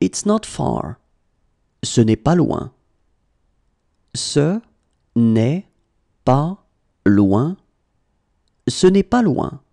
It's not far. Ce n'est pas loin. Ce n'est pas loin. Ce n'est pas loin.